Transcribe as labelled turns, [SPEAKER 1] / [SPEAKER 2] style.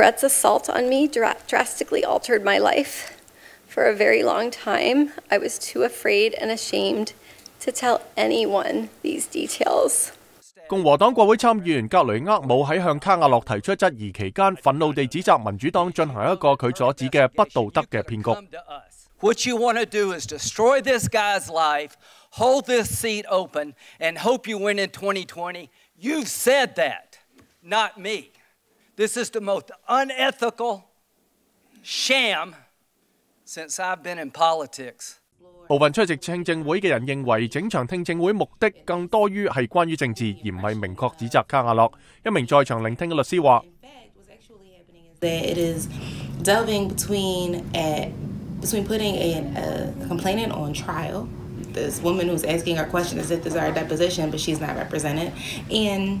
[SPEAKER 1] Brett's assault on me dr drastically altered my life. For a very long time, I was too afraid and ashamed to tell anyone these details.
[SPEAKER 2] 共和黨國會參議員格雷厄姆喺向卡瓦諾提出質疑期間，憤怒地指責民主黨進行一個佢所指嘅不道德嘅騙局。
[SPEAKER 3] What you want to do is destroy this guy's life, hold this seat open, and hope you win in 2020. You've said that, not me. This is the most unethical sham since I've been in politics.
[SPEAKER 2] 部分出席聽證會嘅人認為，整場聽證會目的更多於係關於政治，而唔係明確指責卡瓦諾。一名在場聆聽嘅律師話
[SPEAKER 1] ：That it is delving between putting a, a complainant on trial. This woman who's asking her question is if this is our deposition, but she's not represented, and